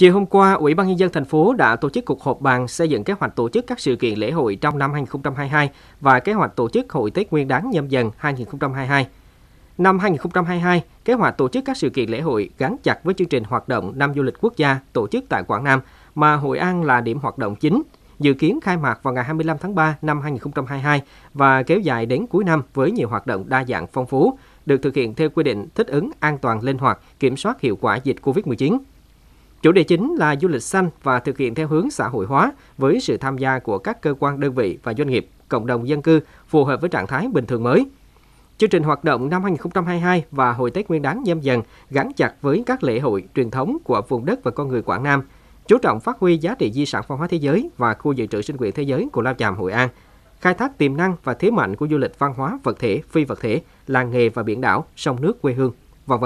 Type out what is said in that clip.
Chiều hôm qua, Ủy ban nhân dân thành phố đã tổ chức cuộc họp bàn xây dựng kế hoạch tổ chức các sự kiện lễ hội trong năm 2022 và kế hoạch tổ chức hội Tết Nguyên đán nhâm dần 2022. Năm 2022, kế hoạch tổ chức các sự kiện lễ hội gắn chặt với chương trình hoạt động năm du lịch quốc gia tổ chức tại Quảng Nam mà Hội An là điểm hoạt động chính, dự kiến khai mạc vào ngày 25 tháng 3 năm 2022 và kéo dài đến cuối năm với nhiều hoạt động đa dạng phong phú, được thực hiện theo quy định thích ứng an toàn linh hoạt, kiểm soát hiệu quả dịch COVID-19. Chủ đề chính là du lịch xanh và thực hiện theo hướng xã hội hóa với sự tham gia của các cơ quan đơn vị và doanh nghiệp, cộng đồng dân cư phù hợp với trạng thái bình thường mới. Chương trình hoạt động năm 2022 và hội Tết Nguyên đán nhâm dần gắn chặt với các lễ hội truyền thống của vùng đất và con người Quảng Nam, chú trọng phát huy giá trị di sản văn hóa thế giới và khu dự trữ sinh quyền thế giới của Lao Chàm Hội An, khai thác tiềm năng và thế mạnh của du lịch văn hóa vật thể, phi vật thể, làng nghề và biển đảo, sông nước quê hương, v.v.